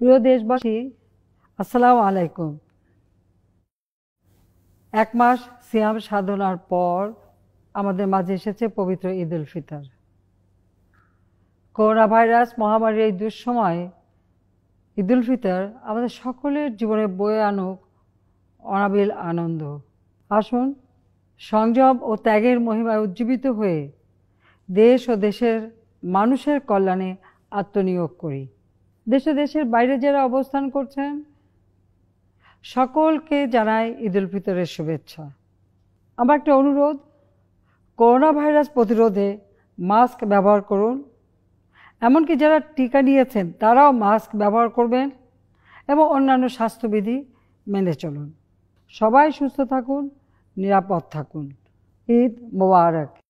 প্রিয় দেশবাসী আসসালামু আলাইকুম এক মাস সিয়াম সাধনার পর আমাদের মাঝে এসেছে পবিত্র ঈদ উল ফিতর করোনা ভাইরাস মহামারীর এই দুঃসময় ঈদ উল ফিতর আমাদের সকলের জীবনে বয়ে আনুক অনাবিল আনন্দ আসুন সংযম ও ত্যাগের মহিমায় উজ্জীবিত হয়ে দেশ ও দেশের মানুষের কল্যাণে আত্মনিয়োগ করি দেশে দেশের বাইরে যারা অবস্থান করছেন সকলকে জানায় উল ফিতরের শুভেচ্ছা আমার একটা অনুরোধ করোনা ভাইরাস প্রতিরোধে মাস্ক ব্যবহার করুন এমনকি যারা টিকা নিয়েছেন তারাও মাস্ক ব্যবহার করবেন এবং অন্যান্য স্বাস্থ্যবিধি মেনে চলুন সবাই সুস্থ থাকুন নিরাপদ থাকুন ঈদ মোবারক